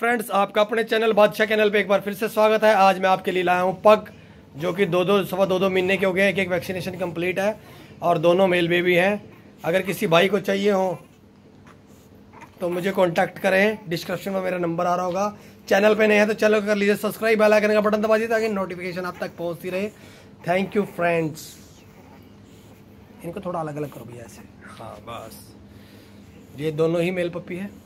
friends आपका अपने channel बादशाह चैनल पे एक बार फिर से स्वागत है आज मैं आपके लिए लाया हूँ पग जो कि दो दो सवा दो दो महीने के हो गए एक एक वैक्सीनेशन कंप्लीट है और दोनों मेल बेबी हैं अगर किसी भाई को चाहिए हो तो मुझे कांटेक्ट करें डिस्क्रिप्शन में मेरा नंबर आ रहा होगा चैनल पे नहीं है तो चैनल कर लीजिए सब्सक्राइब बेल करने का बटन दबा दीजिए ताकि नोटिफिकेशन आप तक पहुँचती रहे थैंक यू फ्रेंड्स इनको थोड़ा अलग अलग करो भैया ऐसे हाँ बस ये दोनों ही मेल पप्पी है